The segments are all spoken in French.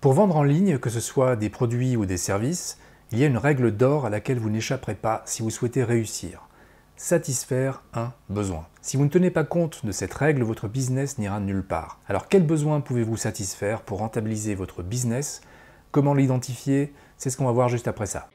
Pour vendre en ligne, que ce soit des produits ou des services, il y a une règle d'or à laquelle vous n'échapperez pas si vous souhaitez réussir. Satisfaire un besoin. Si vous ne tenez pas compte de cette règle, votre business n'ira nulle part. Alors quel besoin pouvez-vous satisfaire pour rentabiliser votre business Comment l'identifier C'est ce qu'on va voir juste après ça.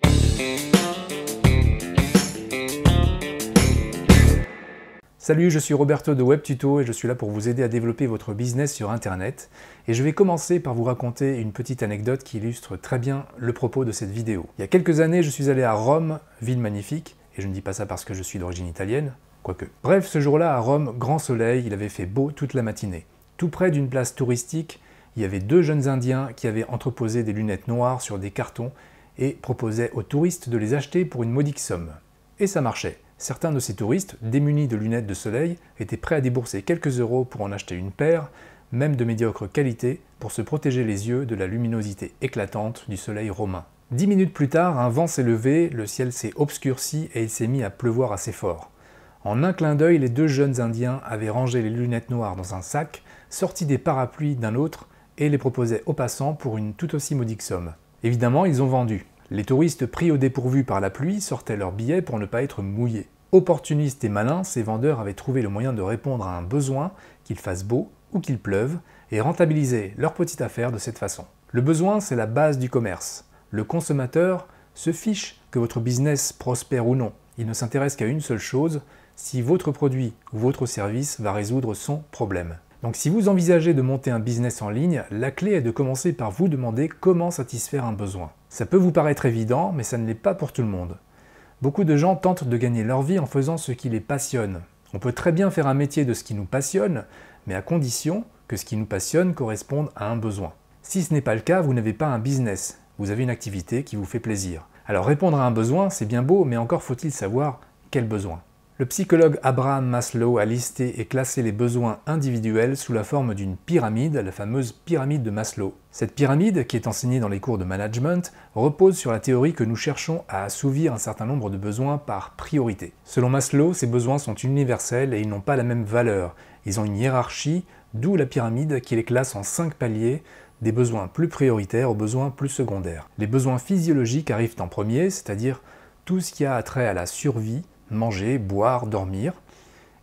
Salut, je suis Roberto de WebTuto et je suis là pour vous aider à développer votre business sur Internet. Et je vais commencer par vous raconter une petite anecdote qui illustre très bien le propos de cette vidéo. Il y a quelques années, je suis allé à Rome, ville magnifique, et je ne dis pas ça parce que je suis d'origine italienne, quoique. Bref, ce jour-là à Rome, grand soleil, il avait fait beau toute la matinée. Tout près d'une place touristique, il y avait deux jeunes Indiens qui avaient entreposé des lunettes noires sur des cartons et proposaient aux touristes de les acheter pour une modique somme. Et ça marchait. Certains de ces touristes, démunis de lunettes de soleil, étaient prêts à débourser quelques euros pour en acheter une paire, même de médiocre qualité, pour se protéger les yeux de la luminosité éclatante du soleil romain. Dix minutes plus tard, un vent s'est levé, le ciel s'est obscurci et il s'est mis à pleuvoir assez fort. En un clin d'œil, les deux jeunes Indiens avaient rangé les lunettes noires dans un sac, sorti des parapluies d'un autre et les proposaient aux passants pour une tout aussi modique somme. Évidemment, ils ont vendu. Les touristes pris au dépourvu par la pluie sortaient leurs billets pour ne pas être mouillés. Opportunistes et malins, ces vendeurs avaient trouvé le moyen de répondre à un besoin, qu'il fasse beau ou qu'il pleuve, et rentabiliser leur petite affaire de cette façon. Le besoin, c'est la base du commerce. Le consommateur se fiche que votre business prospère ou non. Il ne s'intéresse qu'à une seule chose, si votre produit ou votre service va résoudre son problème. Donc si vous envisagez de monter un business en ligne, la clé est de commencer par vous demander comment satisfaire un besoin. Ça peut vous paraître évident, mais ça ne l'est pas pour tout le monde. Beaucoup de gens tentent de gagner leur vie en faisant ce qui les passionne. On peut très bien faire un métier de ce qui nous passionne, mais à condition que ce qui nous passionne corresponde à un besoin. Si ce n'est pas le cas, vous n'avez pas un business, vous avez une activité qui vous fait plaisir. Alors répondre à un besoin, c'est bien beau, mais encore faut-il savoir quel besoin le psychologue Abraham Maslow a listé et classé les besoins individuels sous la forme d'une pyramide, la fameuse pyramide de Maslow. Cette pyramide, qui est enseignée dans les cours de management, repose sur la théorie que nous cherchons à assouvir un certain nombre de besoins par priorité. Selon Maslow, ces besoins sont universels et ils n'ont pas la même valeur. Ils ont une hiérarchie, d'où la pyramide qui les classe en cinq paliers, des besoins plus prioritaires aux besoins plus secondaires. Les besoins physiologiques arrivent en premier, c'est-à-dire tout ce qui a trait à la survie, manger, boire, dormir.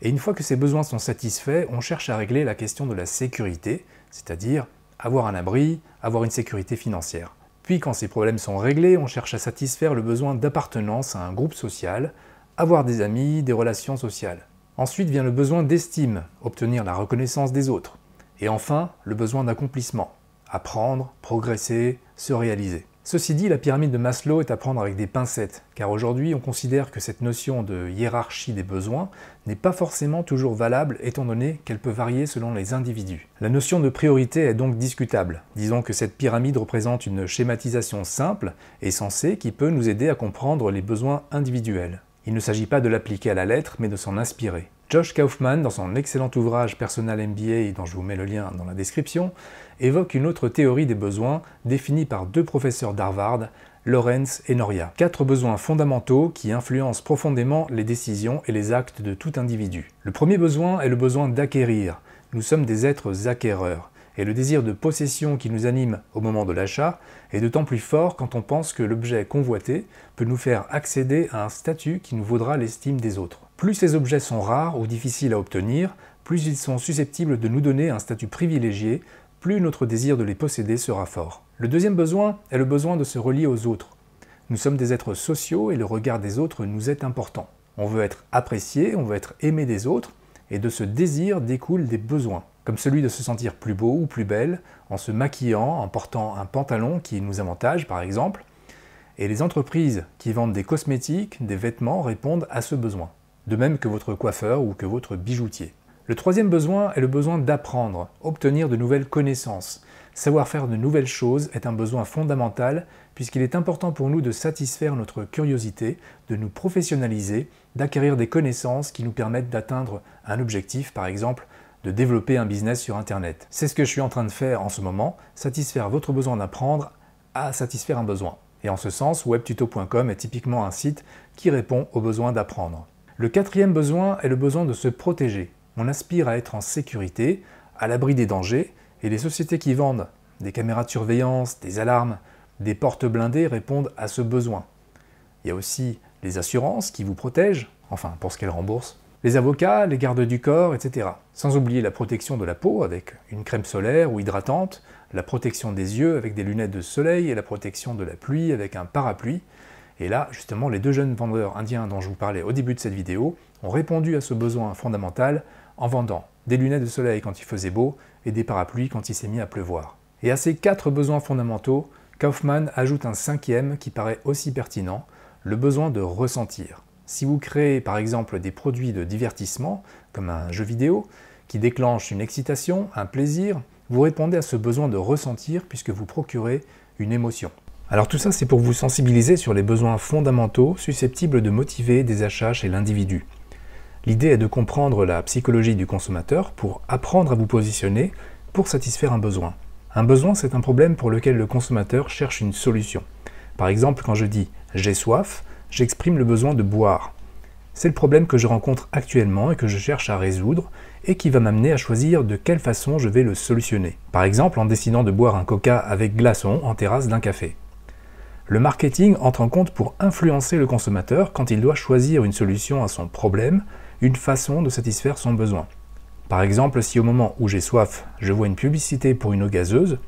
Et une fois que ces besoins sont satisfaits, on cherche à régler la question de la sécurité, c'est-à-dire avoir un abri, avoir une sécurité financière. Puis quand ces problèmes sont réglés, on cherche à satisfaire le besoin d'appartenance à un groupe social, avoir des amis, des relations sociales. Ensuite vient le besoin d'estime, obtenir la reconnaissance des autres. Et enfin, le besoin d'accomplissement, apprendre, progresser, se réaliser. Ceci dit, la pyramide de Maslow est à prendre avec des pincettes, car aujourd'hui on considère que cette notion de hiérarchie des besoins n'est pas forcément toujours valable étant donné qu'elle peut varier selon les individus. La notion de priorité est donc discutable. Disons que cette pyramide représente une schématisation simple et sensée qui peut nous aider à comprendre les besoins individuels. Il ne s'agit pas de l'appliquer à la lettre, mais de s'en inspirer. Josh Kaufman, dans son excellent ouvrage Personal MBA, dont je vous mets le lien dans la description, évoque une autre théorie des besoins définie par deux professeurs d'Harvard, Lawrence et Noria. Quatre besoins fondamentaux qui influencent profondément les décisions et les actes de tout individu. Le premier besoin est le besoin d'acquérir. Nous sommes des êtres acquéreurs et le désir de possession qui nous anime au moment de l'achat est d'autant plus fort quand on pense que l'objet convoité peut nous faire accéder à un statut qui nous vaudra l'estime des autres. Plus ces objets sont rares ou difficiles à obtenir, plus ils sont susceptibles de nous donner un statut privilégié, plus notre désir de les posséder sera fort. Le deuxième besoin est le besoin de se relier aux autres. Nous sommes des êtres sociaux et le regard des autres nous est important. On veut être apprécié, on veut être aimé des autres, et de ce désir découlent des besoins, comme celui de se sentir plus beau ou plus belle, en se maquillant, en portant un pantalon qui nous avantage par exemple, et les entreprises qui vendent des cosmétiques, des vêtements répondent à ce besoin de même que votre coiffeur ou que votre bijoutier. Le troisième besoin est le besoin d'apprendre, obtenir de nouvelles connaissances. Savoir faire de nouvelles choses est un besoin fondamental puisqu'il est important pour nous de satisfaire notre curiosité, de nous professionnaliser, d'acquérir des connaissances qui nous permettent d'atteindre un objectif, par exemple de développer un business sur Internet. C'est ce que je suis en train de faire en ce moment, satisfaire votre besoin d'apprendre à satisfaire un besoin. Et en ce sens, webtuto.com est typiquement un site qui répond aux besoins d'apprendre. Le quatrième besoin est le besoin de se protéger. On aspire à être en sécurité, à l'abri des dangers, et les sociétés qui vendent des caméras de surveillance, des alarmes, des portes blindées répondent à ce besoin. Il y a aussi les assurances qui vous protègent, enfin pour ce qu'elles remboursent, les avocats, les gardes du corps, etc. Sans oublier la protection de la peau avec une crème solaire ou hydratante, la protection des yeux avec des lunettes de soleil et la protection de la pluie avec un parapluie, et là, justement, les deux jeunes vendeurs indiens dont je vous parlais au début de cette vidéo ont répondu à ce besoin fondamental en vendant des lunettes de soleil quand il faisait beau et des parapluies quand il s'est mis à pleuvoir. Et à ces quatre besoins fondamentaux, Kaufman ajoute un cinquième qui paraît aussi pertinent, le besoin de ressentir. Si vous créez par exemple des produits de divertissement, comme un jeu vidéo, qui déclenche une excitation, un plaisir, vous répondez à ce besoin de ressentir puisque vous procurez une émotion. Alors tout ça, c'est pour vous sensibiliser sur les besoins fondamentaux susceptibles de motiver des achats chez l'individu. L'idée est de comprendre la psychologie du consommateur pour apprendre à vous positionner pour satisfaire un besoin. Un besoin, c'est un problème pour lequel le consommateur cherche une solution. Par exemple, quand je dis j'ai soif, j'exprime le besoin de boire. C'est le problème que je rencontre actuellement et que je cherche à résoudre et qui va m'amener à choisir de quelle façon je vais le solutionner. Par exemple en décidant de boire un coca avec glaçon en terrasse d'un café. Le marketing entre en compte pour influencer le consommateur quand il doit choisir une solution à son problème, une façon de satisfaire son besoin. Par exemple, si au moment où j'ai soif, je vois une publicité pour une eau gazeuse,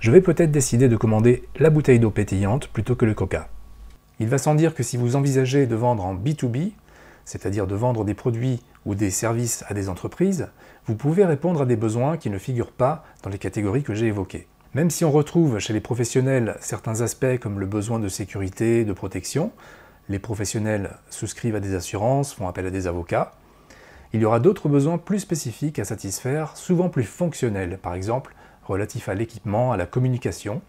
je vais peut-être décider de commander la bouteille d'eau pétillante plutôt que le coca. Il va sans dire que si vous envisagez de vendre en B2B, c'est-à-dire de vendre des produits ou des services à des entreprises, vous pouvez répondre à des besoins qui ne figurent pas dans les catégories que j'ai évoquées. Même si on retrouve chez les professionnels certains aspects comme le besoin de sécurité, de protection, les professionnels souscrivent à des assurances, font appel à des avocats, il y aura d'autres besoins plus spécifiques à satisfaire, souvent plus fonctionnels, par exemple relatifs à l'équipement, à la communication,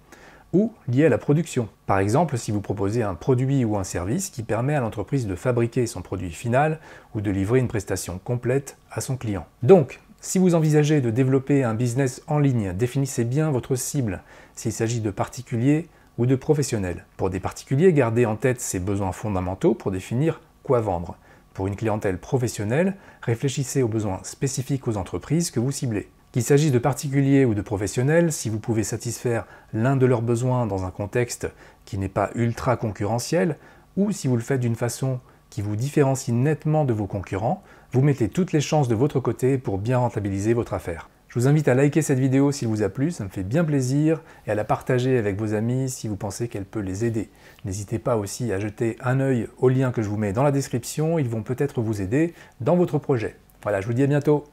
ou liés à la production. Par exemple, si vous proposez un produit ou un service qui permet à l'entreprise de fabriquer son produit final ou de livrer une prestation complète à son client. Donc, si vous envisagez de développer un business en ligne, définissez bien votre cible, s'il s'agit de particuliers ou de professionnels. Pour des particuliers, gardez en tête ses besoins fondamentaux pour définir quoi vendre. Pour une clientèle professionnelle, réfléchissez aux besoins spécifiques aux entreprises que vous ciblez. Qu'il s'agisse de particuliers ou de professionnels, si vous pouvez satisfaire l'un de leurs besoins dans un contexte qui n'est pas ultra concurrentiel, ou si vous le faites d'une façon qui vous différencie nettement de vos concurrents, vous mettez toutes les chances de votre côté pour bien rentabiliser votre affaire. Je vous invite à liker cette vidéo s'il vous a plu, ça me fait bien plaisir, et à la partager avec vos amis si vous pensez qu'elle peut les aider. N'hésitez pas aussi à jeter un œil aux liens que je vous mets dans la description, ils vont peut-être vous aider dans votre projet. Voilà, je vous dis à bientôt